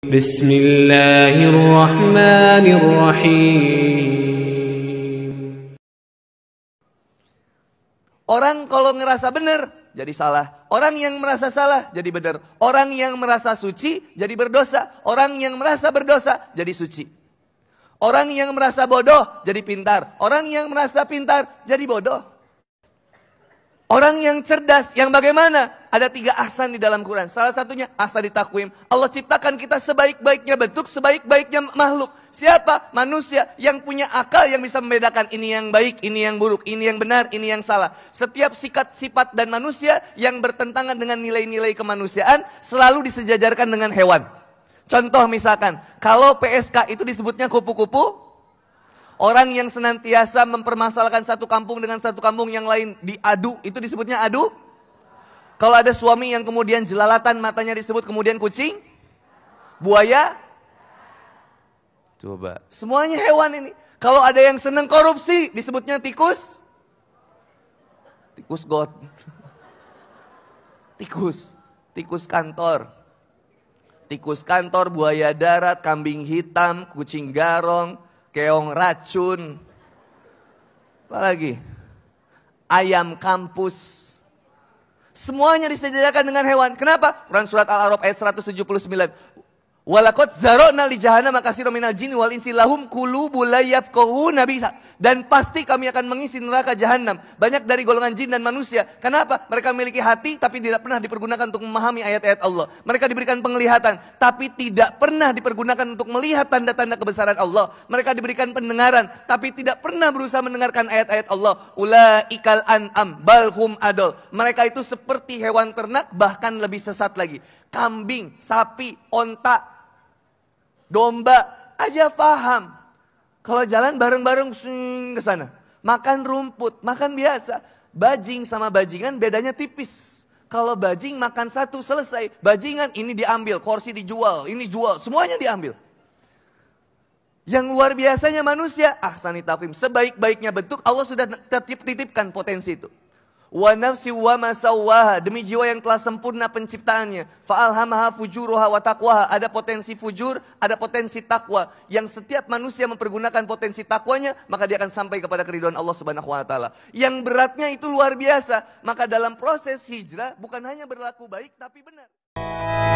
بسم Orang kalau ngerasa benar jadi salah. Orang yang merasa salah jadi benar. Orang yang merasa suci jadi berdosa. Orang yang merasa berdosa jadi suci. Orang yang merasa bodoh jadi pintar. Orang yang merasa pintar jadi bodoh. Orang yang cerdas yang bagaimana? ada tiga ahsan di dalam Quran. Salah satunya ahsan di takwim. Allah ciptakan kita sebaik-baiknya bentuk, sebaik-baiknya makhluk. Siapa? Manusia yang punya akal yang bisa membedakan ini yang baik, ini yang buruk, ini yang benar, ini yang salah. Setiap sikat, sifat, dan manusia yang bertentangan dengan nilai-nilai kemanusiaan selalu disejajarkan dengan hewan. Contoh misalkan, kalau PSK itu disebutnya kupu-kupu, Orang yang senantiasa mempermasalahkan satu kampung dengan satu kampung yang lain diadu, itu disebutnya adu kalau ada suami yang kemudian jelalatan matanya disebut kemudian kucing, buaya, coba semuanya hewan ini. Kalau ada yang senang korupsi disebutnya tikus, tikus god, tikus, tikus kantor, tikus kantor, buaya darat, kambing hitam, kucing garong, keong racun, apa lagi? Ayam kampus, Semuanya disejajarkan dengan hewan. Kenapa? Quran surat Al-A'raf ayat 179. Walakot zarona li jahannam makasiro minal jin wal insi lahum qulubul la bisa. Dan pasti kami akan mengisi neraka jahanam banyak dari golongan jin dan manusia. Kenapa? Mereka memiliki hati tapi tidak pernah dipergunakan untuk memahami ayat-ayat Allah. Mereka diberikan penglihatan tapi tidak pernah dipergunakan untuk melihat tanda-tanda kebesaran Allah. Mereka diberikan pendengaran tapi tidak pernah berusaha mendengarkan ayat-ayat Allah. Ulaikal an'am balhum adol. Mereka itu seperti hewan ternak bahkan lebih sesat lagi. Kambing, sapi, onta, domba aja paham. Kalau jalan bareng-bareng ke sana. Makan rumput, makan biasa. Bajing sama bajingan bedanya tipis. Kalau bajing makan satu selesai, bajingan ini diambil, kursi dijual, ini jual, semuanya diambil. Yang luar biasanya manusia, ah taqwim, sebaik-baiknya bentuk Allah sudah titipkan potensi itu. Wa nafsi wa masawaha. Demi jiwa yang telah sempurna penciptaannya. Faalhamah fujuruha wa taqwaha. Ada potensi fujur, ada potensi takwa. Yang setiap manusia mempergunakan potensi takwanya, maka dia akan sampai kepada keriduan Allah subhanahu wa ta'ala. Yang beratnya itu luar biasa. Maka dalam proses hijrah, bukan hanya berlaku baik, tapi benar.